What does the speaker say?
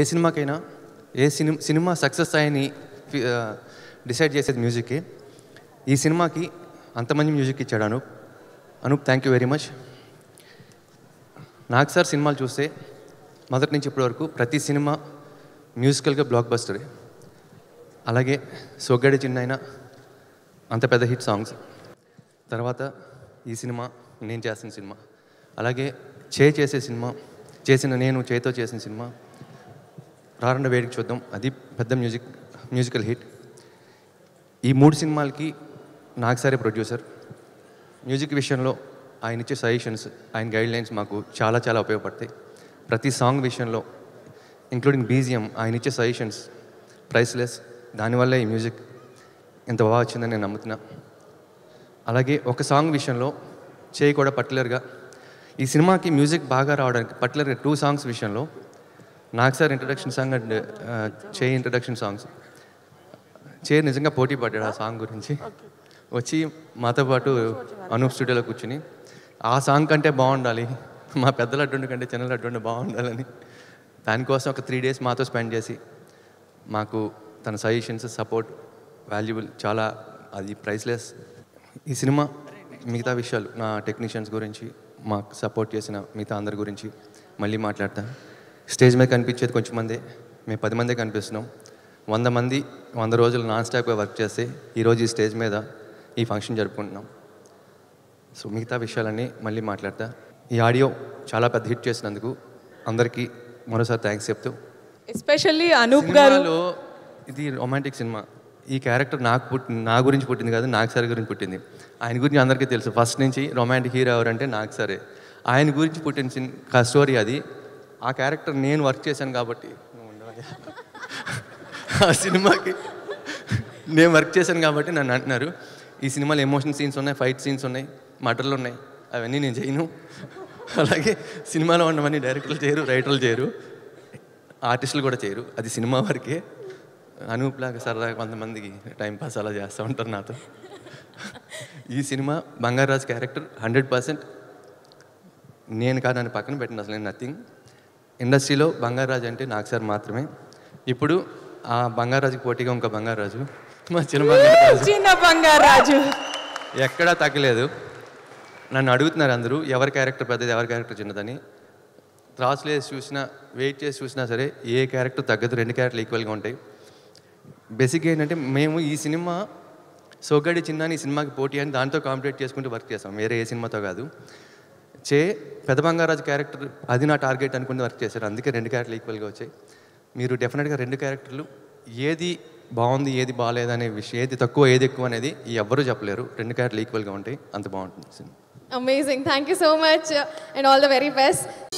ఏ సినిమాకైనా ఏ సినిమా సినిమా సక్సెస్ అయ్యని డిసైడ్ చేసేది మ్యూజిక్కి ఈ సినిమాకి అంత మంచి మ్యూజిక్ ఇచ్చాడు Anoop Anoop thank you very much నాకు సార్ సినిమాలు చూస్తే మొదటి నుంచి ఇప్పటి వరకు ప్రతి సినిమా మ్యూజికల్గా బ్లాక్ బస్టరే అలాగే సొగ్గడి చిన్న అంత పెద్ద హిట్ సాంగ్స్ తర్వాత ఈ సినిమా నేను చేసిన సినిమా అలాగే చే చేసే సినిమా చేసిన నేను చేతో చేసిన సినిమా రారండ వేడికి చూద్దాం అది పెద్ద మ్యూజిక్ మ్యూజికల్ హిట్ ఈ మూడు సినిమాలకి నాకు సరే ప్రొడ్యూసర్ మ్యూజిక్ విషయంలో ఆయన ఇచ్చే సజెషన్స్ ఆయన గైడ్లైన్స్ మాకు చాలా చాలా ఉపయోగపడతాయి ప్రతి సాంగ్ విషయంలో ఇంక్లూడింగ్ బీజిఎం ఆయన ఇచ్చే సజెషన్స్ ప్రైస్లెస్ దానివల్ల ఈ మ్యూజిక్ ఇంత బాగా వచ్చిందని నేను నమ్ముతున్నా అలాగే ఒక సాంగ్ విషయంలో చేయి కూడా పర్టికులర్గా ఈ సినిమాకి మ్యూజిక్ బాగా రావడానికి పర్టికులర్గా టూ సాంగ్స్ విషయంలో నాకు సార్ ఇంట్రడక్షన్ సాంగ్ అండ్ చే ఇంట్రడక్షన్ సాంగ్స్ చే నిజంగా పోటీ పడ్డాడు ఆ సాంగ్ గురించి వచ్చి మాతో పాటు అనూప్ స్టూడియోలో కూర్చుని ఆ సాంగ్ కంటే బాగుండాలి మా పెద్దల అడ్డుండి కంటే చిన్నల అడ్డుండి బాగుండాలని దానికోసం ఒక త్రీ డేస్ మాతో స్పెండ్ చేసి మాకు తన సజెషన్స్ సపోర్ట్ వాల్యుబుల్ చాలా అది ప్రైస్లెస్ ఈ సినిమా మిగతా విషయాలు నా టెక్నీషియన్స్ గురించి మాకు సపోర్ట్ చేసిన మిగతా అందరి గురించి మళ్ళీ మాట్లాడతాను స్టేజ్ మీద కనిపించేది కొంచెం మంది మేము పది మందే కనిపిస్తున్నాం వంద మంది వంద రోజులు నాన్ స్టాప్గా వర్క్ చేసి ఈరోజు ఈ స్టేజ్ మీద ఈ ఫంక్షన్ జరుపుకుంటున్నాం సో మిగతా విషయాలన్నీ మళ్ళీ మాట్లాడతా ఈ ఆడియో చాలా పెద్ద హిట్ చేసినందుకు అందరికీ మరోసారి థ్యాంక్స్ చెప్తూ ఎస్పెషల్లీ అనూప్ గారు ఇది రొమాంటిక్ సినిమా ఈ క్యారెక్టర్ నాకు పుట్టి నా గురించి పుట్టింది కాదు నాగ్ సార్ గురించి పుట్టింది ఆయన గురించి అందరికీ తెలుసు ఫస్ట్ నుంచి రొమాంటిక్ హీరో ఎవరంటే నాగ్ సారే ఆయన గురించి పుట్టిన స్టోరీ అది ఆ క్యారెక్టర్ నేను వర్క్ చేశాను కాబట్టి ఆ సినిమాకి నేను వర్క్ చేశాను కాబట్టి నన్ను అంటున్నారు ఈ సినిమాలో ఎమోషన్ సీన్స్ ఉన్నాయి ఫైట్ సీన్స్ ఉన్నాయి మటర్లు ఉన్నాయి అవన్నీ నేను చేయను అలాగే సినిమాలో ఉన్నవన్నీ డైరెక్టర్లు చేయరు రైటర్లు చేయరు ఆర్టిస్టులు కూడా చేయరు అది సినిమా వరకే అనూప్ లాగా సరదాగా కొంతమందికి టైంపాస్ అలా చేస్తూ ఉంటారు నాతో ఈ సినిమా బంగారాజ్ క్యారెక్టర్ హండ్రెడ్ పర్సెంట్ నేను కాదని పక్కన పెట్టిన అసలు నథింగ్ ఇండస్ట్రీలో బంగారాజు అంటే నాకు సార్ మాత్రమే ఇప్పుడు ఆ బంగారాజు పోటీగా ఇంకా బంగారాజు మా చిన్న బంగారాజు ఎక్కడా తగ్గలేదు నన్ను అడుగుతున్నారు అందరూ ఎవరి క్యారెక్టర్ పెద్దది ఎవరి క్యారెక్టర్ చిన్నదని త్రాసులు వేసి చూసినా వెయిట్ చేసి చూసినా సరే ఏ క్యారెక్టర్ తగ్గదు రెండు క్యారెక్టర్లు ఈక్వల్గా ఉంటాయి బేసిక్గా ఏంటంటే మేము ఈ సినిమా సోగడి చిన్న ఈ సినిమాకి పోటీ అని దాంతో కాంపిటేట్ చేసుకుంటూ వర్క్ చేస్తాం వేరే ఏ సినిమాతో కాదు చే పెద్ద బంగారాజు క్యారెక్టర్ అది నా టార్గెట్ అనుకుని వర్క్ చేశారు అందుకే రెండు క్యారెక్టర్లు ఈక్వల్గా వచ్చాయి మీరు డెఫినెట్గా రెండు క్యారెక్టర్లు ఏది బాగుంది ఏది బాగాలేదు అనే విషయం ఏది తక్కువ ఏది ఎక్కువ అనేది ఎవ్వరూ చెప్పలేరు రెండు క్యారెక్టర్లు ఈక్వల్గా ఉంటాయి అంత బాగుంటుంది సినిమా amazing thank you so much and all the very best